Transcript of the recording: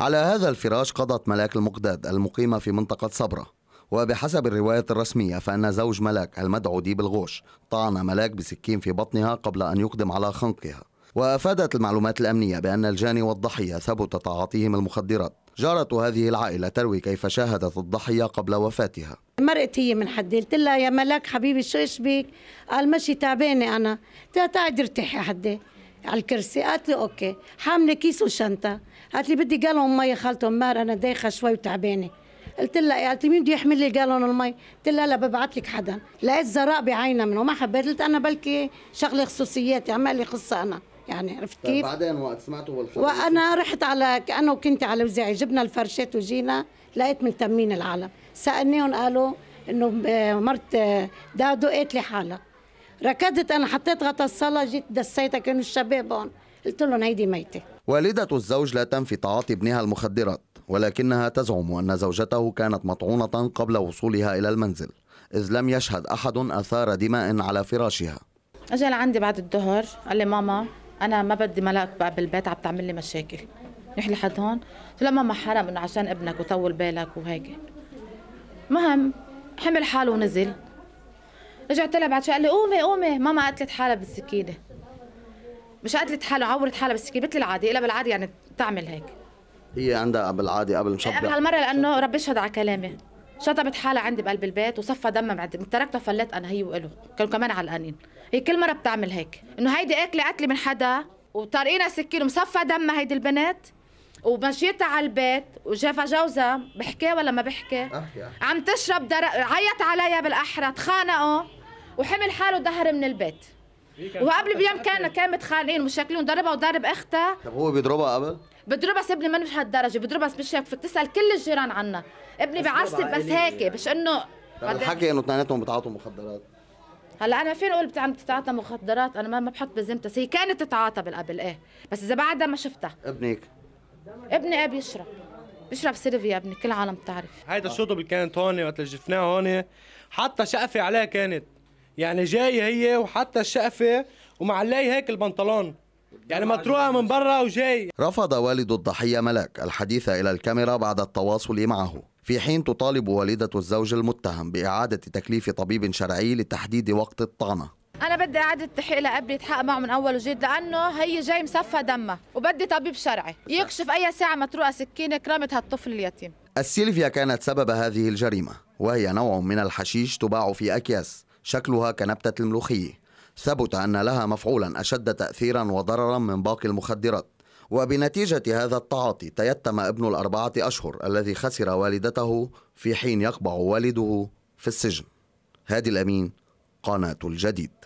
على هذا الفراش قضت ملاك المقداد المقيمة في منطقة صبرة وبحسب الرواية الرسمية فإن زوج ملاك المدعو ديب الغوش طعن ملاك بسكين في بطنها قبل أن يقدم على خنقها وأفادت المعلومات الأمنية بأن الجاني والضحية ثبت تعاطيهم المخدرات جارة هذه العائلة تروي كيف شاهدت الضحية قبل وفاتها مرقت هي من حدي قلت لها يا ملاك حبيبي شو إيش بك قال ماشي تعبانة أنا تعدي ارتاحي حدي على الكرسي قالت لي اوكي حامله كيس وشنطه قالت لي بدي قالون مي خلطهم مار انا دايخه شوي وتعبانه قلت لها قالت لي مين بده يحمل لي جالون المي؟ قلت لها لا ببعث لك حدا، لقيت زراء بعينها منه ما حبيت قلت انا بلكي شغله خصوصياتي عمال لي خصه انا يعني عرفت كيف؟ طيب، بعدين وقت سمعتوا بالخبر وانا رحت على انا وكنت على وزعي جبنا الفرشات وجينا لقيت من تمين العالم، سالناهم قالوا انه مرت دادو قالت لي حالها ركضت انا حطيت غطا الصاله جيت دسيتها كانوا الشباب هون قلت لهم هيدي ميته والدة الزوج لا تنفي تعاطي ابنها المخدرات ولكنها تزعم أن زوجته كانت مطعونة قبل وصولها إلى المنزل إذ لم يشهد أحد أثار دماء على فراشها اجى لعندي بعد الظهر قال لي ماما أنا ما بدي ملاك بقى بالبيت عم تعمل لي مشاكل نحن لحد هون قلت له ماما حرام إنه عشان ابنك وطول بالك وهيك مهم حمل حاله ونزل رجعت لها بعد شوي قال لي قومي قومي ماما قتلت حالها بالسكينه مش قتلت حالها عورت حالها بالسكينه مثل العادي إلا بالعادي يعني تعمل هيك هي عندها بالعادي قبل مشبع قبل هالمره لانه ربي يشهد على كلامي شطبت حالها عندي بقلب البيت وصفى دمها بعد تركتها فليت انا هي وإله كانوا كمان علقانين هي كل مره بتعمل هيك انه هيدي اكله قتله من حدا وطارقينها سكين ومصفى دمها هيدي البنات ومشيت على البيت وشافها جوزها بحكي ولا ما بحكي أحكي أه، أحكي. عم تشرب در... عيط عليا بالاحرى تخانقوا وحمل حاله ظهر من البيت وقبل بيوم كان كانوا متخانقين ومشاكلين ضربها وضرب اختها طب هو بيضربها قبل؟ بضربها بس ابني ما مش هالدرجه بضربها مش هيك بتسال كل الجيران عنا ابني بعصب بس هيك يعني. مش انه الحكي انه اثنيناتهم بتعاطوا مخدرات هلا انا فين اقول عم تتعاطى مخدرات انا ما بحط بذمتها هي كانت تتعاطى بالقبل ايه بس اذا بعدها ما شفتها ابنك ابني ايه يشرب بيشرب سيرفي يا ابني كل العالم بتعرف هيدا الشوطه اللي كانت هون وقت اللي شفناها هون حتى شقفه عليها كانت يعني جايه هي وحتى الشقفه ومعليه هيك البنطلون يعني مطروحه من برا وجاي رفض والد الضحيه ملاك الحديث الى الكاميرا بعد التواصل معه في حين تطالب والده الزوج المتهم باعاده تكليف طبيب شرعي لتحديد وقت الطعنه انا بدي اعاده تحقيق لابني يتحقق معه من اول وجديد لانه هي جاي مصفى دمها وبدي طبيب شرعي يكشف اي ساعه مطروقه سكينه كرامه هالطفل اليتيم السيلفيا كانت سبب هذه الجريمه وهي نوع من الحشيش تباع في اكياس شكلها كنبته الملوخيه ثبت ان لها مفعولا اشد تاثيرا وضررا من باقي المخدرات وبنتيجة هذا التعاطي تيتم ابن الأربعة أشهر الذي خسر والدته في حين يقبع والده في السجن هادي الأمين قناة الجديد